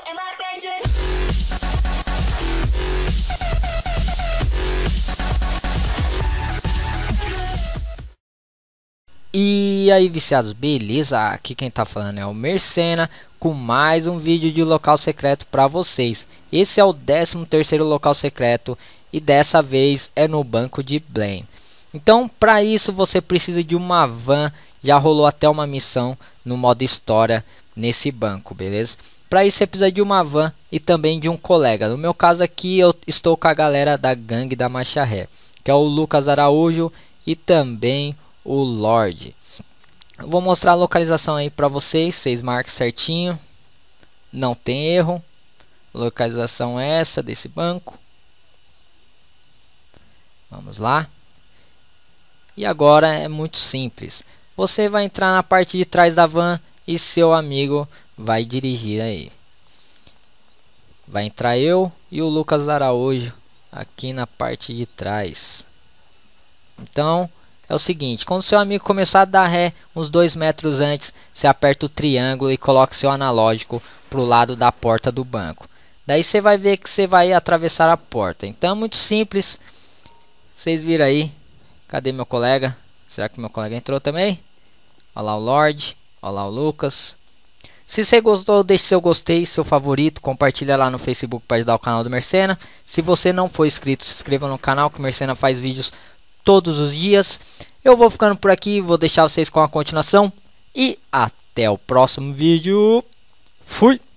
É e aí viciados, beleza? Aqui quem tá falando é o Mercena com mais um vídeo de local secreto para vocês. Esse é o 13º local secreto e dessa vez é no banco de Blaine. Então, para isso você precisa de uma van. Já rolou até uma missão no modo história nesse banco, beleza? Para isso você precisa de uma van e também de um colega. No meu caso aqui eu estou com a galera da gangue da Marcha Ré, que é o Lucas Araújo e também o Lorde. vou mostrar a localização aí para vocês, vocês marcam certinho. Não tem erro. Localização é essa desse banco. Vamos lá. E agora é muito simples. Você vai entrar na parte de trás da van e seu amigo vai dirigir aí. Vai entrar eu e o Lucas Araújo aqui na parte de trás. Então, é o seguinte, quando seu amigo começar a dar ré uns dois metros antes, você aperta o triângulo e coloca seu analógico para o lado da porta do banco. Daí você vai ver que você vai atravessar a porta. Então é muito simples. Vocês viram aí. Cadê meu colega? Será que meu colega entrou também? Olha lá o Lorde. Olá o Lucas. Se você gostou, deixe seu gostei, seu favorito, compartilha lá no Facebook para ajudar o canal do Mercena. Se você não for inscrito, se inscreva no canal que o Mercena faz vídeos todos os dias. Eu vou ficando por aqui, vou deixar vocês com a continuação e até o próximo vídeo. Fui!